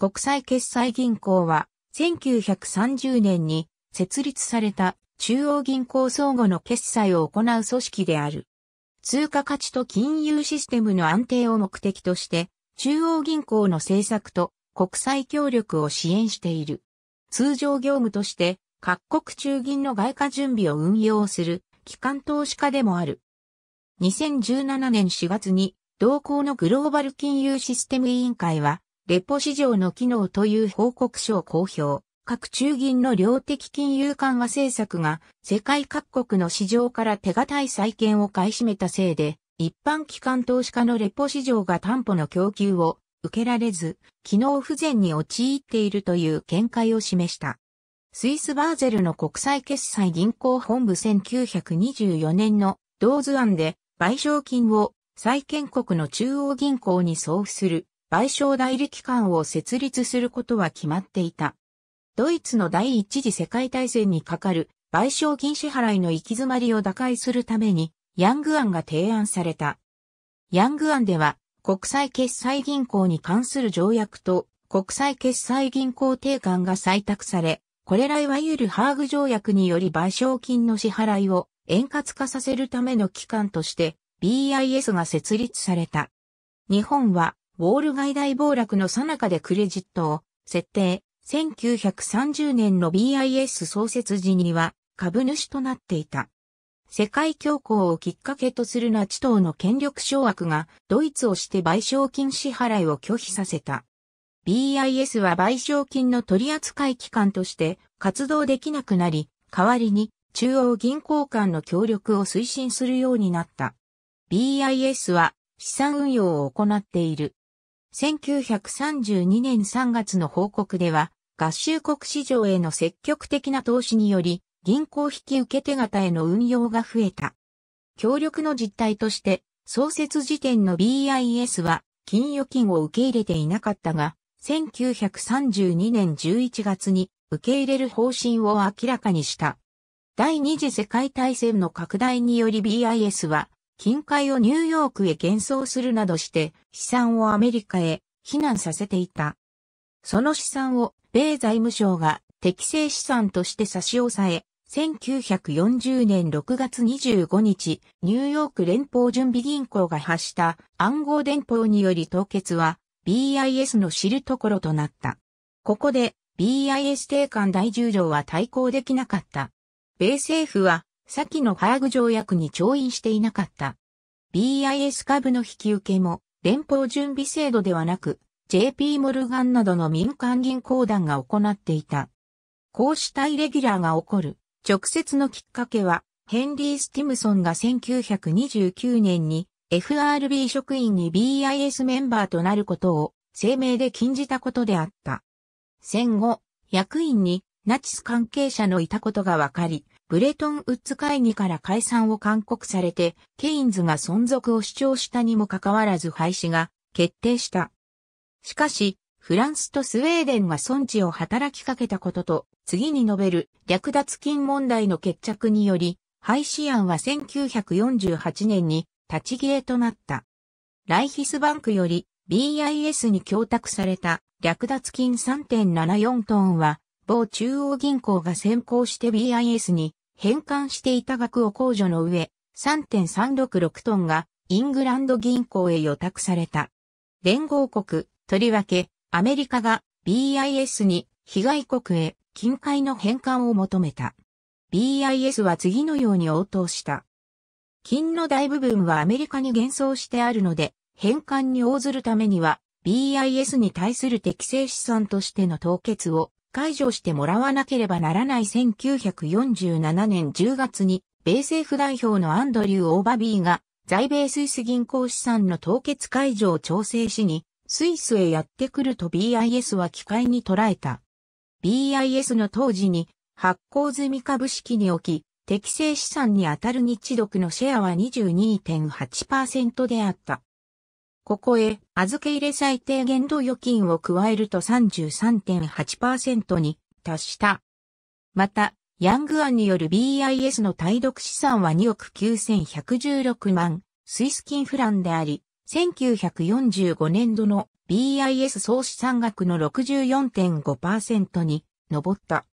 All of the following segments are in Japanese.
国際決済銀行は、1930年に設立された中央銀行相互の決済を行う組織である。通貨価値と金融システムの安定を目的として、中央銀行の政策と国際協力を支援している。通常業務として、各国中銀の外貨準備を運用する、機関投資家でもある。2017年4月に、同行のグローバル金融システム委員会は、レポ市場の機能という報告書を公表。各中銀の量的金融緩和政策が世界各国の市場から手堅い債券を買い占めたせいで、一般機関投資家のレポ市場が担保の供給を受けられず、機能不全に陥っているという見解を示した。スイスバーゼルの国際決済銀行本部1924年の同図案で賠償金を債権国の中央銀行に送付する賠償代理機関を設立することは決まっていた。ドイツの第一次世界大戦にかかる賠償金支払いの行き詰まりを打開するために、ヤング案が提案された。ヤング案では、国際決済銀行に関する条約と国際決済銀行定款が採択され、これらいわゆるハーグ条約により賠償金の支払いを円滑化させるための機関として BIS が設立された。日本はウォール街大暴落の最中でクレジットを設定。1930年の BIS 創設時には株主となっていた。世界恐慌をきっかけとするナチ党の権力掌握がドイツをして賠償金支払いを拒否させた。BIS は賠償金の取扱機関として活動できなくなり、代わりに中央銀行間の協力を推進するようになった。BIS は資産運用を行っている1932年3月の報告では、合衆国市場への積極的な投資により、銀行引受手形への運用が増えた。協力の実態として、創設時点の BIS は、金預金を受け入れていなかったが、1932年11月に受け入れる方針を明らかにした。第二次世界大戦の拡大により BIS は近海をニューヨークへ幻想するなどして資産をアメリカへ避難させていた。その資産を米財務省が適正資産として差し押さえ、1940年6月25日、ニューヨーク連邦準備銀行が発した暗号電報により凍結は BIS の知るところとなった。ここで BIS 定款大重量は対抗できなかった。米政府は先のハーグ条約に調印していなかった。BIS 株の引き受けも連邦準備制度ではなく JP モルガンなどの民間銀行団が行っていた。こうしたイレギュラーが起こる直接のきっかけはヘンリー・スティムソンが1929年に FRB 職員に BIS メンバーとなることを声明で禁じたことであった。戦後、役員にナチス関係者のいたことが分かり、ブレトンウッズ会議から解散を勧告されて、ケインズが存続を主張したにもかかわらず廃止が決定した。しかし、フランスとスウェーデンが損地を働きかけたことと、次に述べる略奪金問題の決着により、廃止案は1948年に立ち消えとなった。ライヒスバンクより BIS に供託された略奪金3.74トーンは、某中央銀行が先行して BIS に返還していた額を控除の上、3.366トンがイングランド銀行へ予託された。連合国、とりわけ、アメリカが BIS に被害国へ金塊の返還を求めた。BIS は次のように応答した。金の大部分はアメリカに減損してあるので、返還に応ずるためには、BIS に対する適正資産としての凍結を解除してもらわなければならない1947年10月に、米政府代表のアンドリュー・オーバビーが、在米スイス銀行資産の凍結解除を調整しに、スイスへやってくると BIS は機械に捉えた。BIS の当時に発行済み株式におき、適正資産にあたる日独のシェアは22.8%であった。ここへ預け入れ最低限度預金を加えると33.8%に達した。また、ヤングアンによる BIS の対読資産は2億9116万スイス金フランであり、1945年度の BIS 総資産額の64.5%に上った。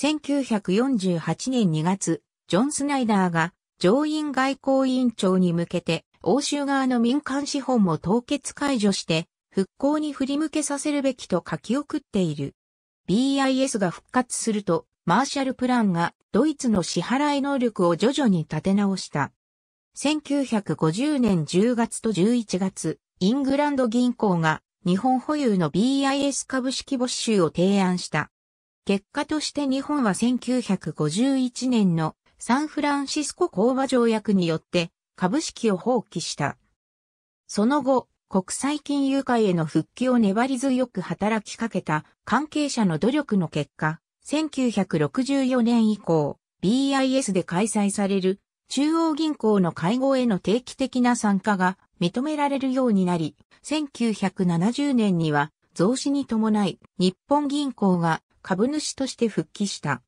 1948年2月、ジョン・スナイダーが上院外交委員長に向けて欧州側の民間資本も凍結解除して復興に振り向けさせるべきと書き送っている。BIS が復活すると、マーシャルプランがドイツの支払い能力を徐々に立て直した。1950年10月と11月、イングランド銀行が日本保有の BIS 株式没収を提案した。結果として日本は1951年のサンフランシスコ講和条約によって株式を放棄した。その後、国際金融界への復帰を粘り強く働きかけた関係者の努力の結果、1964年以降、BIS で開催される中央銀行の会合への定期的な参加が認められるようになり、1970年には増資に伴い日本銀行が株主として復帰した。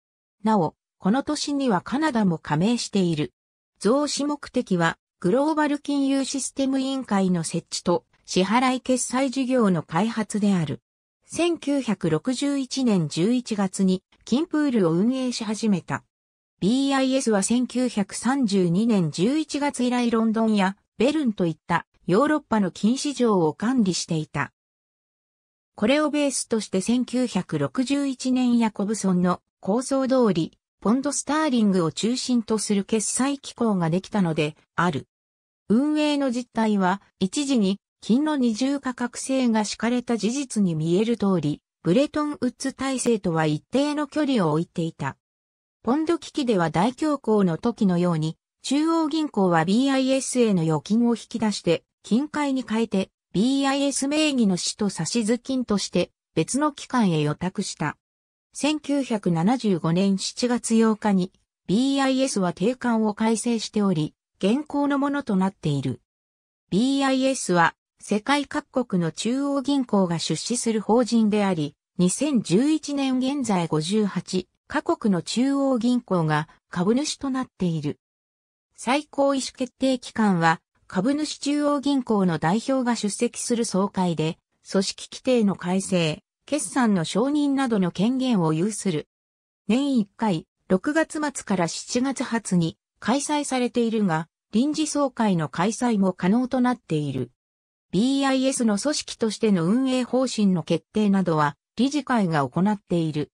なお、この年にはカナダも加盟している。増資目的は、グローバル金融システム委員会の設置と、支払い決済事業の開発である。1961年11月に、金プールを運営し始めた。BIS は1932年11月以来ロンドンやベルンといったヨーロッパの金市場を管理していた。これをベースとして1961年ヤコブソンの構想通りポンドスターリングを中心とする決済機構ができたのである。運営の実態は一時に金の二重価格制が敷かれた事実に見える通り、ブレトンウッズ体制とは一定の距離を置いていた。ポンド危機では大恐慌の時のように、中央銀行は BIS への預金を引き出して、金塊に変えて、BIS 名義の使途差し図金として、別の機関へ予託した。1975年7月8日に BIS は定款を改正しており、現行のものとなっている。BIS は世界各国の中央銀行が出資する法人であり、2011年現在58カ国の中央銀行が株主となっている。最高意思決定機関は株主中央銀行の代表が出席する総会で組織規定の改正、決算の承認などの権限を有する。年1回、6月末から7月初に開催されているが、臨時総会の開催も可能となっている。BIS の組織としての運営方針の決定などは、理事会が行っている。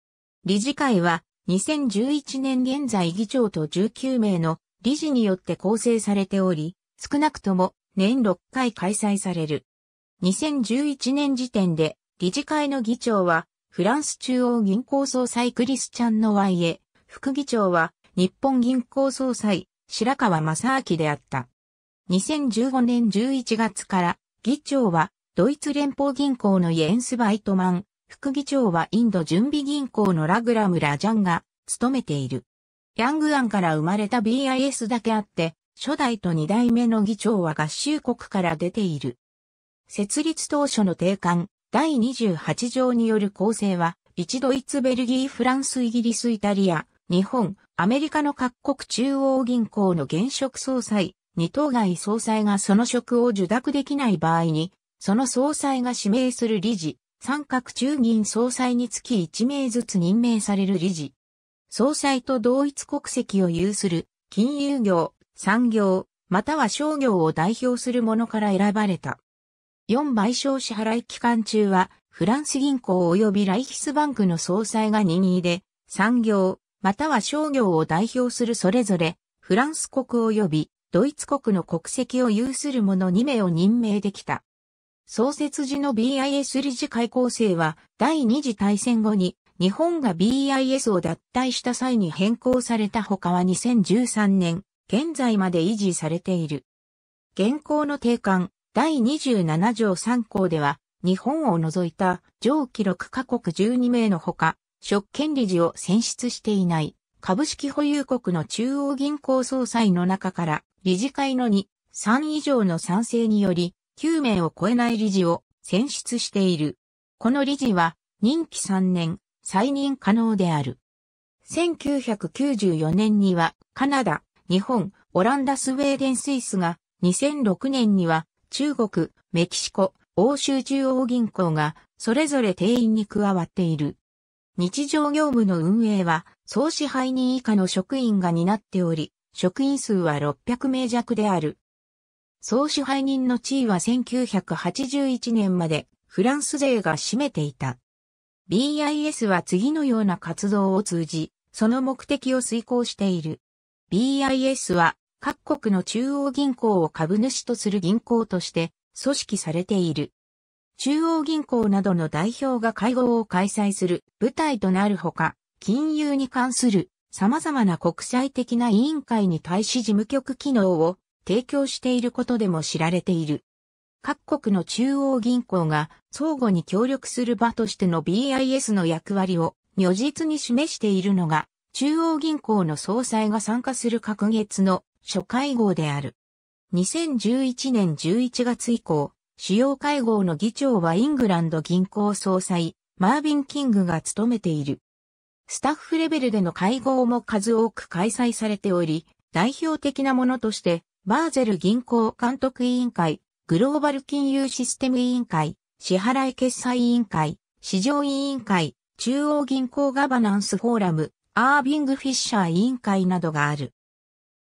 理事会は、2011年現在議長と19名の理事によって構成されており、少なくとも年6回開催される。2011年時点で理事会の議長は、フランス中央銀行総裁クリスチャン・ノワイエ、副議長は、日本銀行総裁、白川正明であった。2015年11月から、議長は、ドイツ連邦銀行のイエンス・バイトマン、副議長はインド準備銀行のラグラム・ラジャンが、務めている。ヤングアンから生まれた BIS だけあって、初代と二代目の議長は合衆国から出ている。設立当初の定款、第28条による構成は、一ドイツ、ベルギー、フランス、イギリス、イタリア、日本、アメリカの各国中央銀行の現職総裁、二等外総裁がその職を受諾できない場合に、その総裁が指名する理事、三角中銀総裁につき1名ずつ任命される理事。総裁と同一国籍を有する金融業、産業、または商業を代表する者から選ばれた。4賠償支払い期間中は、フランス銀行及びライヒスバンクの総裁が任意で、産業、または商業を代表するそれぞれ、フランス国及びドイツ国の国籍を有する者2名を任命できた。創設時の BIS 理事会構成は、第二次大戦後に日本が BIS を脱退した際に変更された他は2013年、現在まで維持されている。現行の定款、第27条3項では、日本を除いた上記6カ国12名のほか、職権理事を選出していない株式保有国の中央銀行総裁の中から理事会の2、3以上の賛成により9名を超えない理事を選出している。この理事は任期3年、再任可能である。1994年にはカナダ、日本、オランダ、スウェーデン、スイスが2006年には中国、メキシコ、欧州中央銀行がそれぞれ定員に加わっている。日常業務の運営は総支配人以下の職員が担っており、職員数は600名弱である。総支配人の地位は1981年までフランス勢が占めていた。BIS は次のような活動を通じ、その目的を遂行している。BIS は各国の中央銀行を株主とする銀行として組織されている。中央銀行などの代表が会合を開催する舞台となるほか、金融に関する様々な国際的な委員会に対し事務局機能を提供していることでも知られている。各国の中央銀行が相互に協力する場としての BIS の役割を如実に示しているのが中央銀行の総裁が参加する各月の初会合である。2011年11月以降、主要会合の議長はイングランド銀行総裁、マービン・キングが務めている。スタッフレベルでの会合も数多く開催されており、代表的なものとして、バーゼル銀行監督委員会、グローバル金融システム委員会、支払い決済委員会、市場委員会、中央銀行ガバナンスフォーラム、アービング・フィッシャー委員会などがある。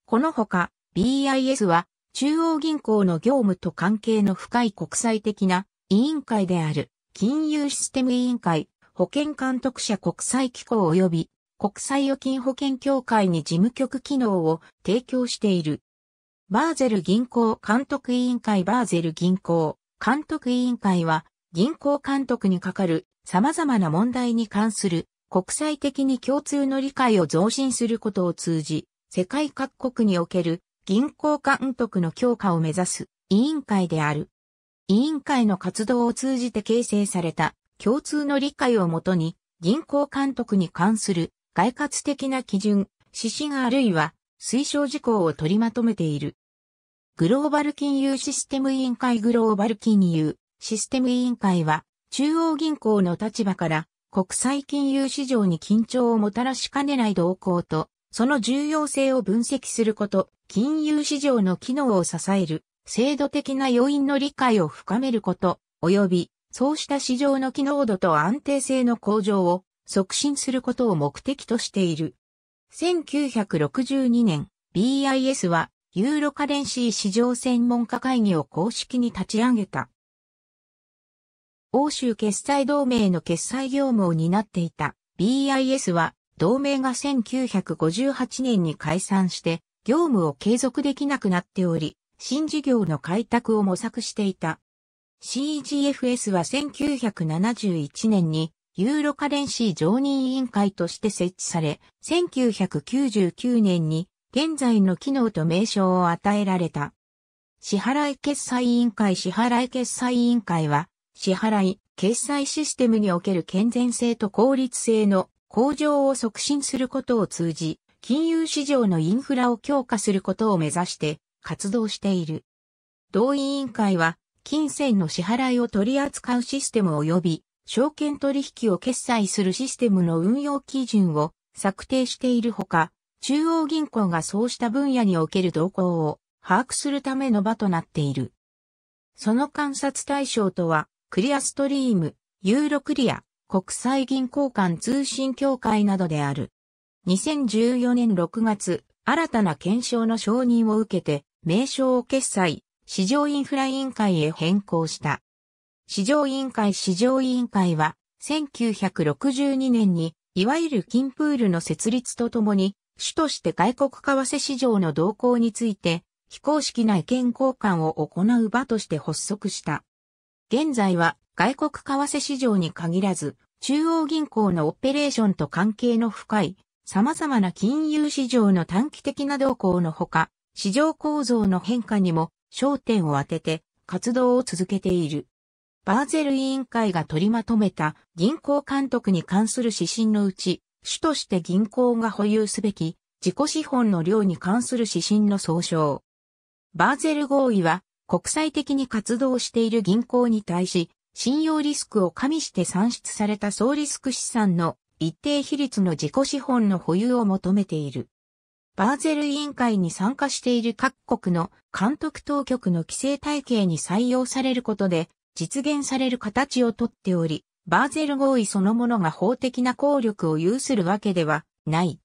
このほか BIS は中央銀行の業務と関係の深い国際的な委員会である金融システム委員会、保険監督者国際機構及び国際預金保険協会に事務局機能を提供している。バーゼル銀行監督委員会バーゼル銀行監督委員会は銀行監督に係る様々な問題に関する国際的に共通の理解を増進することを通じ、世界各国における銀行監督の強化を目指す委員会である。委員会の活動を通じて形成された共通の理解をもとに銀行監督に関する外括的な基準、指針あるいは推奨事項を取りまとめている。グローバル金融システム委員会グローバル金融システム委員会は中央銀行の立場から国際金融市場に緊張をもたらしかねない動向とその重要性を分析すること、金融市場の機能を支える、制度的な要因の理解を深めること、及び、そうした市場の機能度と安定性の向上を促進することを目的としている。1962年、BIS はユーロカレンシー市場専門家会議を公式に立ち上げた。欧州決済同盟の決済業務を担っていた BIS は同盟が1958年に解散して、業務を継続できなくなっており、新事業の開拓を模索していた。c g f s は1971年にユーロカレンシー常任委員会として設置され、1999年に現在の機能と名称を与えられた。支払い決済委員会支払い決済委員会は、支払い、決済システムにおける健全性と効率性の向上を促進することを通じ、金融市場のインフラを強化することを目指して活動している。同委員会は、金銭の支払いを取り扱うシステム及び、証券取引を決済するシステムの運用基準を策定しているほか、中央銀行がそうした分野における動向を把握するための場となっている。その観察対象とは、クリアストリーム、ユーロクリア、国際銀行間通信協会などである。2014年6月、新たな検証の承認を受けて、名称を決済、市場インフラ委員会へ変更した。市場委員会市場委員会は、1962年に、いわゆる金プールの設立とともに、主として外国為替市場の動向について、非公式な意見交換を行う場として発足した。現在は外国為替市場に限らず、中央銀行のオペレーションと関係の深い、様々な金融市場の短期的な動向のほか、市場構造の変化にも焦点を当てて活動を続けている。バーゼル委員会が取りまとめた銀行監督に関する指針のうち、主として銀行が保有すべき自己資本の量に関する指針の総称。バーゼル合意は国際的に活動している銀行に対し信用リスクを加味して算出された総リスク資産の一定比率の自己資本の保有を求めている。バーゼル委員会に参加している各国の監督当局の規制体系に採用されることで実現される形をとっており、バーゼル合意そのものが法的な効力を有するわけではない。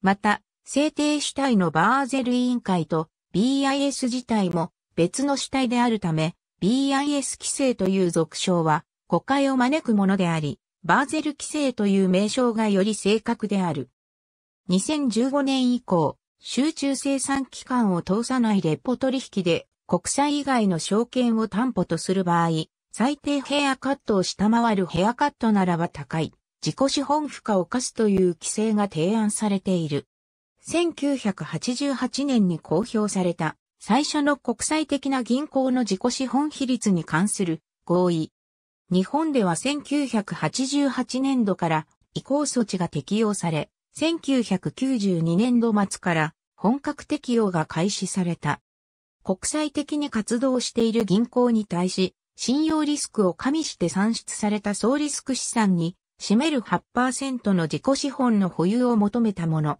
また、制定主体のバーゼル委員会と BIS 自体も別の主体であるため、BIS 規制という俗称は誤解を招くものであり、バーゼル規制という名称がより正確である。2015年以降、集中生産期間を通さないレポ取引で国債以外の証券を担保とする場合、最低ヘアカットを下回るヘアカットならば高い自己資本負荷を課すという規制が提案されている。1988年に公表された最初の国際的な銀行の自己資本比率に関する合意。日本では1988年度から移行措置が適用され、1992年度末から本格適用が開始された。国際的に活動している銀行に対し、信用リスクを加味して算出された総リスク資産に占める8%の自己資本の保有を求めたもの。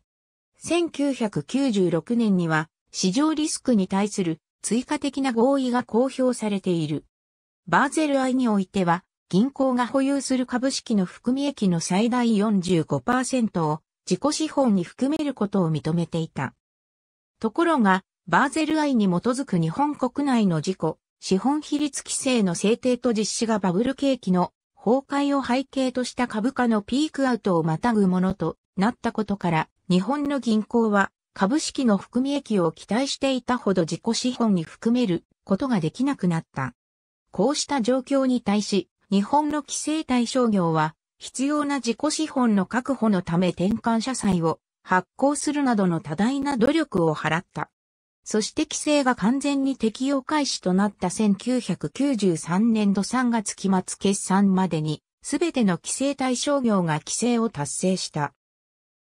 1996年には市場リスクに対する追加的な合意が公表されている。バーゼルイにおいては、銀行が保有する株式の含み益の最大45%を自己資本に含めることを認めていた。ところが、バーゼルイに基づく日本国内の事故、資本比率規制の制定と実施がバブル景気の崩壊を背景とした株価のピークアウトをまたぐものとなったことから、日本の銀行は株式の含み益を期待していたほど自己資本に含めることができなくなった。こうした状況に対し、日本の規制対象業は、必要な自己資本の確保のため転換社債を発行するなどの多大な努力を払った。そして規制が完全に適用開始となった1993年度3月期末決算までに、すべての規制対象業が規制を達成した。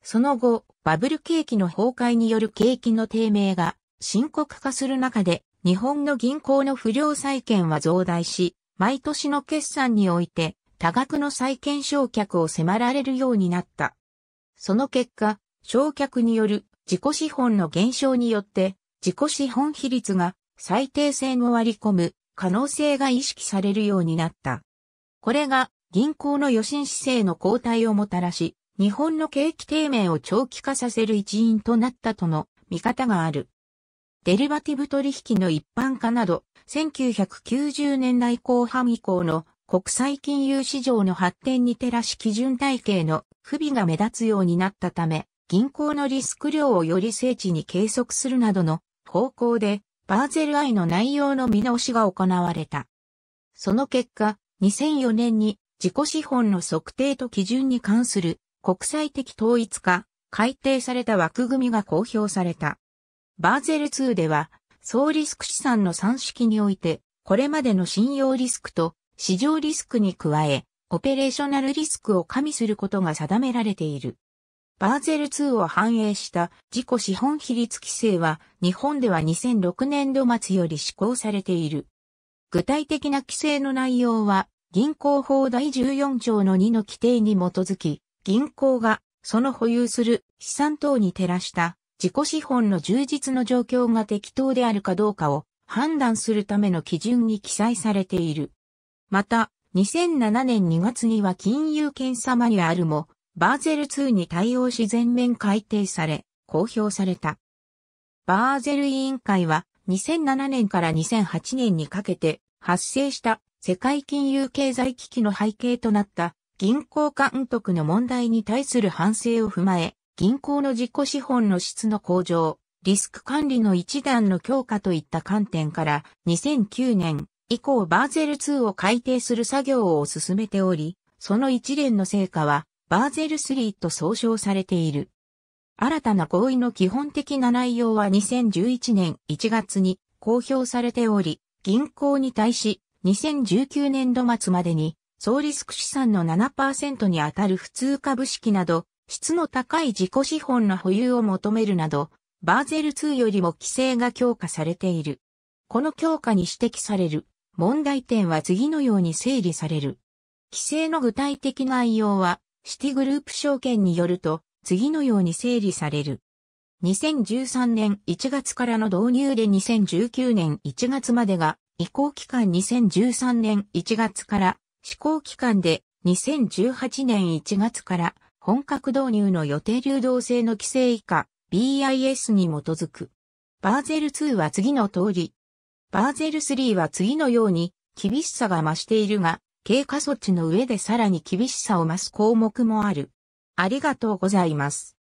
その後、バブル景気の崩壊による景気の低迷が深刻化する中で、日本の銀行の不良債権は増大し、毎年の決算において多額の債権償却を迫られるようになった。その結果、償却による自己資本の減少によって自己資本比率が最低線を割り込む可能性が意識されるようになった。これが銀行の予診姿勢の後退をもたらし、日本の景気低迷を長期化させる一因となったとの見方がある。デリバティブ取引の一般化など、1990年代後半以降の国際金融市場の発展に照らし基準体系の不備が目立つようになったため、銀行のリスク量をより精緻に計測するなどの方向で、バーゼル I の内容の見直しが行われた。その結果、2004年に自己資本の測定と基準に関する国際的統一化、改定された枠組みが公表された。バーゼル2では、総リスク資産の算式において、これまでの信用リスクと市場リスクに加え、オペレーショナルリスクを加味することが定められている。バーゼル2を反映した自己資本比率規制は日本では2006年度末より施行されている。具体的な規制の内容は銀行法第14条の2の規定に基づき銀行がその保有する資産等に照らした自己資本の充実の状況が適当であるかどうかを判断するための基準に記載されている。また、2007年2月には金融検査マニュアルもバーゼル2に対応し全面改定され、公表された。バーゼル委員会は2007年から2008年にかけて発生した世界金融経済危機の背景となった銀行監督の問題に対する反省を踏まえ、銀行の自己資本の質の向上、リスク管理の一段の強化といった観点から2009年以降バーゼル2を改定する作業を進めており、その一連の成果はバーゼル3と総称されている。新たな合意の基本的な内容は2011年1月に公表されており、銀行に対し2019年度末までに総リスク資産の7%にあたる普通株式など、質の高い自己資本の保有を求めるなど、バーゼル2よりも規制が強化されている。この強化に指摘される問題点は次のように整理される。規制の具体的内容は、シティグループ証券によると、次のように整理される。2013年1月からの導入で2019年1月までが、移行期間2013年1月から試行期間で2018年1月から本格導入の予定流動性の規制以下 BIS に基づく。バーゼル2は次の通り。バーゼル3は次のように厳しさが増しているが、経過措置の上でさらに厳しさを増す項目もある。ありがとうございます。